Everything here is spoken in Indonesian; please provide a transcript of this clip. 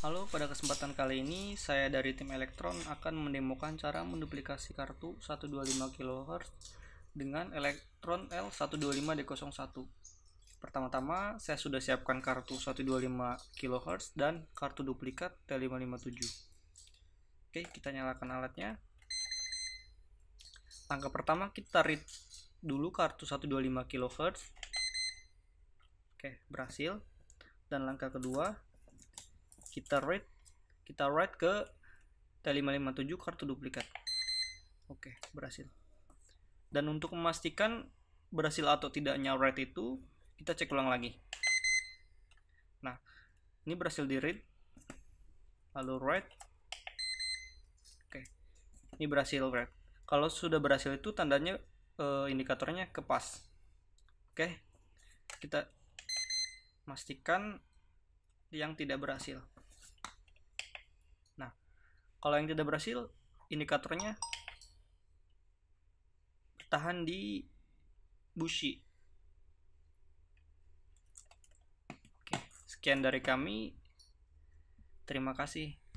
Halo, pada kesempatan kali ini saya dari tim Elektron akan mendemokan cara menduplikasi kartu 125 kHz dengan Elektron L125D01. Pertama-tama, saya sudah siapkan kartu 125 kHz dan kartu duplikat T557. Oke, kita nyalakan alatnya. Langkah pertama kita read dulu kartu 125 kHz. Oke, berhasil. Dan langkah kedua, kita read kita write ke T557 kartu duplikat oke okay, berhasil dan untuk memastikan berhasil atau tidaknya write itu kita cek ulang lagi nah ini berhasil di read lalu write oke okay. ini berhasil write kalau sudah berhasil itu tandanya eh, indikatornya ke pas oke okay. kita pastikan yang tidak berhasil kalau yang tidak berhasil, indikatornya bertahan di bushi. Oke, sekian dari kami. Terima kasih.